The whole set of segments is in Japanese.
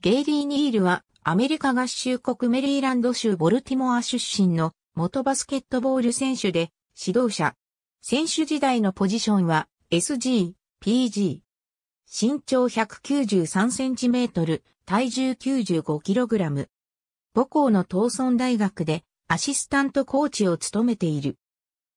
ゲイリー・ニールはアメリカ合衆国メリーランド州ボルティモア出身の元バスケットボール選手で指導者。選手時代のポジションは SG、PG。身長1 9 3トル、体重9 5ラム。母校のトーソン大学でアシスタントコーチを務めている。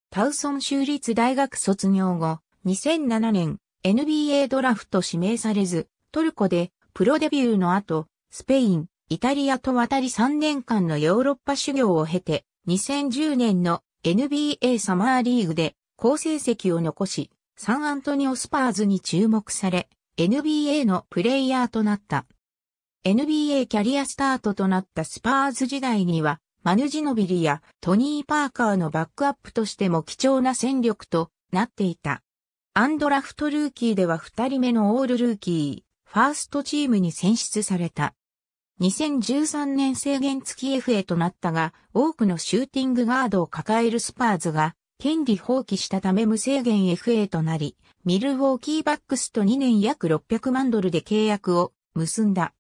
タウソン州立大学卒業後、2007年 NBA ドラフト指名されず、トルコでプロデビューの後、スペイン、イタリアと渡り3年間のヨーロッパ修行を経て、2010年の NBA サマーリーグで好成績を残し、サンアントニオスパーズに注目され、NBA のプレイヤーとなった。NBA キャリアスタートとなったスパーズ時代には、マヌジノビリやトニー・パーカーのバックアップとしても貴重な戦力となっていた。アンドラフトルーキーでは2人目のオールルーキー。ファーストチームに選出された。2013年制限付き FA となったが、多くのシューティングガードを抱えるスパーズが、権利放棄したため無制限 FA となり、ミルウォーキーバックスと2年約600万ドルで契約を結んだ。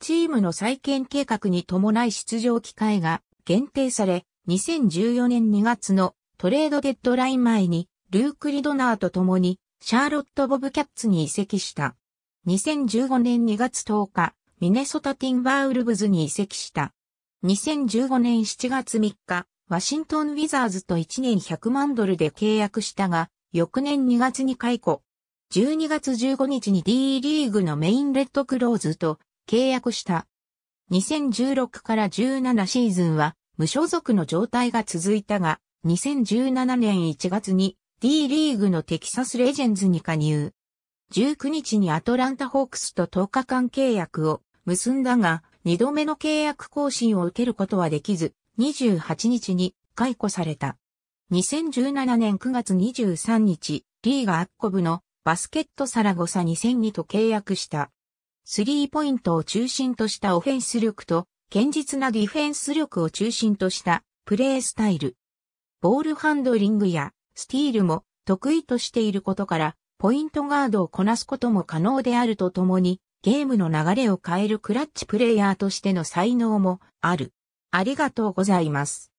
チームの再建計画に伴い出場機会が限定され、2014年2月のトレードデッドライン前に、ルーク・リドナーと共に、シャーロット・ボブキャッツに移籍した。2015年2月10日、ミネソタティンバーウルブズに移籍した。2015年7月3日、ワシントンウィザーズと1年100万ドルで契約したが、翌年2月に解雇。12月15日に D リーグのメインレッドクローズと契約した。2016から17シーズンは無所属の状態が続いたが、2017年1月に D リーグのテキサスレジェンズに加入。19日にアトランタホークスと10日間契約を結んだが、2度目の契約更新を受けることはできず、28日に解雇された。2017年9月23日、リーガアッコブのバスケットサラゴサ2002と契約した。スリーポイントを中心としたオフェンス力と、堅実なディフェンス力を中心としたプレースタイル。ボールハンドリングやスティールも得意としていることから、ポイントガードをこなすことも可能であるとともに、ゲームの流れを変えるクラッチプレイヤーとしての才能もある。ありがとうございます。